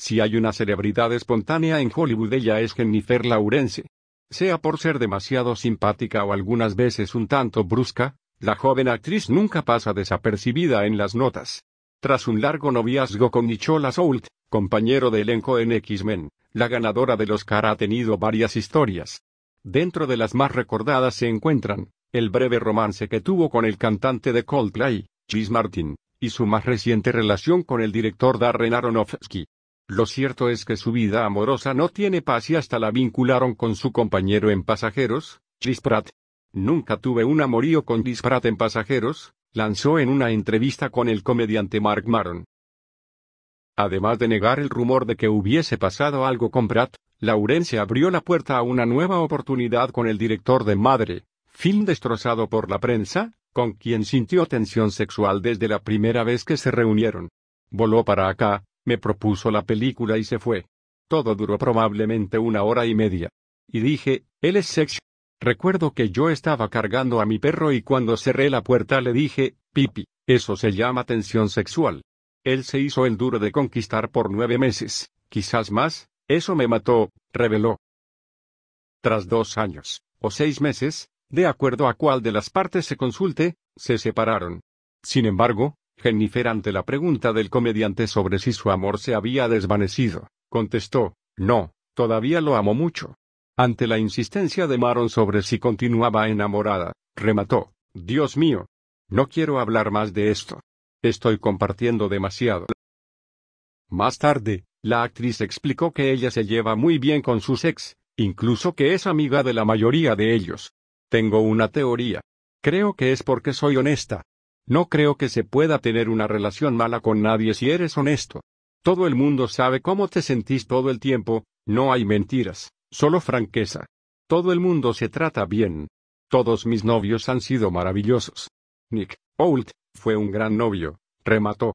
Si hay una celebridad espontánea en Hollywood ella es Jennifer Lawrence. Sea por ser demasiado simpática o algunas veces un tanto brusca, la joven actriz nunca pasa desapercibida en las notas. Tras un largo noviazgo con Nicholas Soult, compañero de elenco en X-Men, la ganadora del Oscar ha tenido varias historias. Dentro de las más recordadas se encuentran, el breve romance que tuvo con el cantante de Coldplay, Chris Martin, y su más reciente relación con el director Darren Aronofsky. Lo cierto es que su vida amorosa no tiene paz y hasta la vincularon con su compañero en pasajeros, Chris Pratt. Nunca tuve un amorío con Chris Pratt en pasajeros, lanzó en una entrevista con el comediante Mark Maron. Además de negar el rumor de que hubiese pasado algo con Pratt, Laurence abrió la puerta a una nueva oportunidad con el director de Madre, film destrozado por la prensa, con quien sintió tensión sexual desde la primera vez que se reunieron. Voló para acá, me propuso la película y se fue. Todo duró probablemente una hora y media. Y dije, él es sexy. Recuerdo que yo estaba cargando a mi perro y cuando cerré la puerta le dije, Pipi, eso se llama tensión sexual. Él se hizo el duro de conquistar por nueve meses, quizás más, eso me mató, reveló. Tras dos años, o seis meses, de acuerdo a cuál de las partes se consulte, se separaron. Sin embargo, Jennifer ante la pregunta del comediante sobre si su amor se había desvanecido, contestó, no, todavía lo amo mucho. Ante la insistencia de Maron sobre si continuaba enamorada, remató, Dios mío. No quiero hablar más de esto. Estoy compartiendo demasiado. Más tarde, la actriz explicó que ella se lleva muy bien con sus ex, incluso que es amiga de la mayoría de ellos. Tengo una teoría. Creo que es porque soy honesta, no creo que se pueda tener una relación mala con nadie si eres honesto. Todo el mundo sabe cómo te sentís todo el tiempo, no hay mentiras, solo franqueza. Todo el mundo se trata bien. Todos mis novios han sido maravillosos. Nick, Old, fue un gran novio, remató.